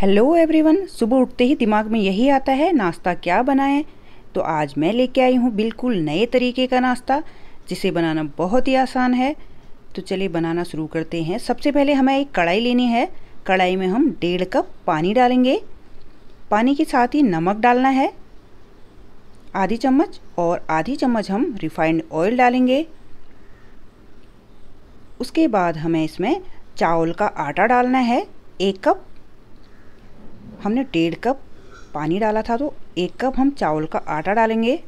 hello everyone सुबह उठते ही दिमाग में यही आता है नाश्ता क्या बनाएं तो आज मैं लेके आई हूँ बिल्कुल नए तरीके का नाश्ता जिसे बनाना बहुत ही आसान है तो चलिए बनाना शुरू करते हैं सबसे पहले हमें एक कढ़ाई लेनी है कढ़ाई में हम डेढ़ कप पानी डालेंगे पानी के साथ ही नमक डालना है आधी चम्मच और आधी चम्मच हम रिफाइंड ऑयल डालेंगे उसके बाद हमें इसमें चावल का आटा डालना है एक कप हमने डेढ़ कप पानी डाला था तो एक कप हम चावल का आटा डालेंगे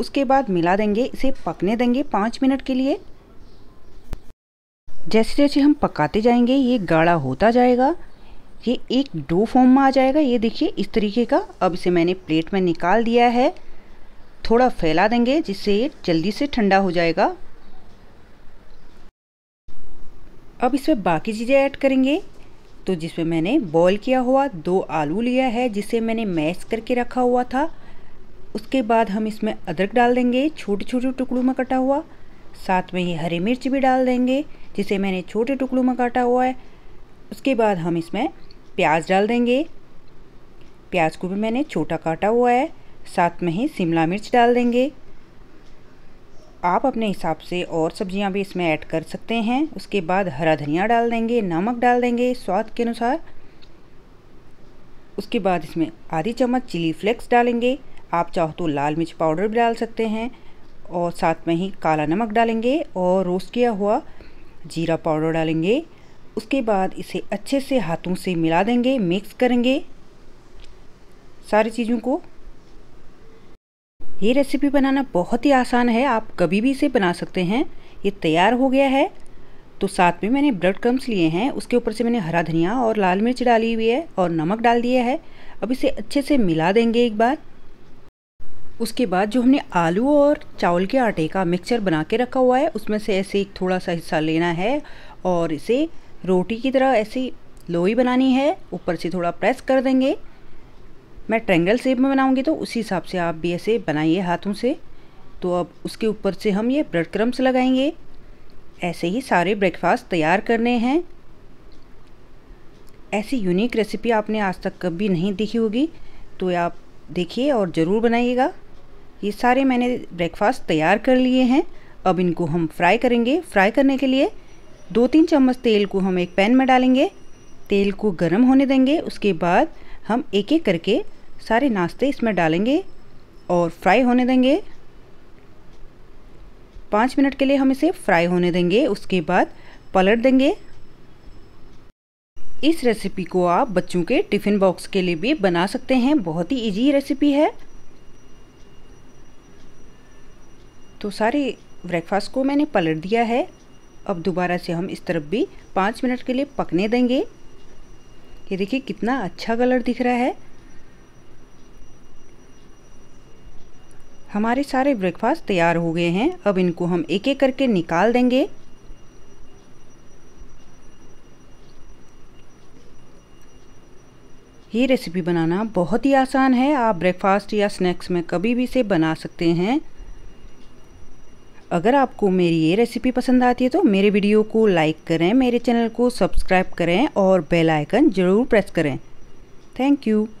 उसके बाद मिला देंगे इसे पकने देंगे पाँच मिनट के लिए जैसे जैसे हम पकाते जाएंगे ये गाढ़ा होता जाएगा ये एक डो फॉर्म में आ जाएगा ये देखिए इस तरीके का अब इसे मैंने प्लेट में निकाल दिया है थोड़ा फैला देंगे जिससे ये जल्दी से ठंडा हो जाएगा अब इसमें बाकी चीज़ें ऐड करेंगे तो जिसमें मैंने बॉईल किया हुआ दो आलू लिया है जिसे मैंने मैश करके रखा हुआ था उसके बाद हम इसमें अदरक डाल देंगे छोटे छोटे टुकड़ों में कटा हुआ साथ में ये हरी मिर्च भी डाल देंगे जिसे मैंने छोटे टुकड़ों में काटा हुआ है उसके बाद हम इसमें प्याज डाल देंगे प्याज को भी मैंने छोटा काटा हुआ है साथ में ही शिमला मिर्च डाल देंगे आप अपने हिसाब से और सब्जियां भी इसमें ऐड कर सकते हैं उसके बाद हरा धनिया डाल देंगे नमक डाल देंगे स्वाद के अनुसार उसके बाद इसमें आधी चम्मच चिली फ्लेक्स डालेंगे आप चाहो तो लाल मिर्च पाउडर भी डाल सकते हैं और साथ में ही काला नमक डालेंगे और रोस्ट किया हुआ जीरा पाउडर डालेंगे उसके बाद इसे अच्छे से हाथों से मिला देंगे मिक्स करेंगे सारी चीज़ों को ये रेसिपी बनाना बहुत ही आसान है आप कभी भी इसे बना सकते हैं ये तैयार हो गया है तो साथ में मैंने ब्रेड क्रम्स लिए हैं उसके ऊपर से मैंने हरा धनिया और लाल मिर्च डाली हुई है और नमक डाल दिया है अब इसे अच्छे से मिला देंगे एक बार उसके बाद जो हमने आलू और चावल के आटे का मिक्सचर बना के रखा हुआ है उसमें से ऐसे एक थोड़ा सा हिस्सा लेना है और इसे रोटी की तरह ऐसी लोई बनानी है ऊपर से थोड़ा प्रेस कर देंगे मैं ट्रेंगल शेप में बनाऊंगी तो उसी हिसाब से आप भी ऐसे बनाइए हाथों से तो अब उसके ऊपर से हम ये ब्रेड क्रम्स लगाएंगे ऐसे ही सारे ब्रेकफास्ट तैयार करने हैं ऐसी यूनिक रेसिपी आपने आज तक कभी नहीं देखी होगी तो आप देखिए और ज़रूर बनाइएगा ये सारे मैंने ब्रेकफास्ट तैयार कर लिए हैं अब इनको हम फ्राई करेंगे फ्राई करने के लिए दो तीन चम्मच तेल को हम एक पैन में डालेंगे तेल को गर्म होने देंगे उसके बाद हम एक एक करके सारे नाश्ते इसमें डालेंगे और फ्राई होने देंगे पाँच मिनट के लिए हम इसे फ्राई होने देंगे उसके बाद पलट देंगे इस रेसिपी को आप बच्चों के टिफ़िन बॉक्स के लिए भी बना सकते हैं बहुत ही इजी रेसिपी है तो सारे ब्रेकफास्ट को मैंने पलट दिया है अब दोबारा से हम इस तरफ भी पाँच मिनट के लिए पकने देंगे ये देखिए कितना अच्छा कलर दिख रहा है हमारे सारे ब्रेकफास्ट तैयार हो गए हैं अब इनको हम एक एक करके निकाल देंगे ये रेसिपी बनाना बहुत ही आसान है आप ब्रेकफास्ट या स्नैक्स में कभी भी इसे बना सकते हैं अगर आपको मेरी ये रेसिपी पसंद आती है तो मेरे वीडियो को लाइक करें मेरे चैनल को सब्सक्राइब करें और बेल आइकन ज़रूर प्रेस करें थैंक यू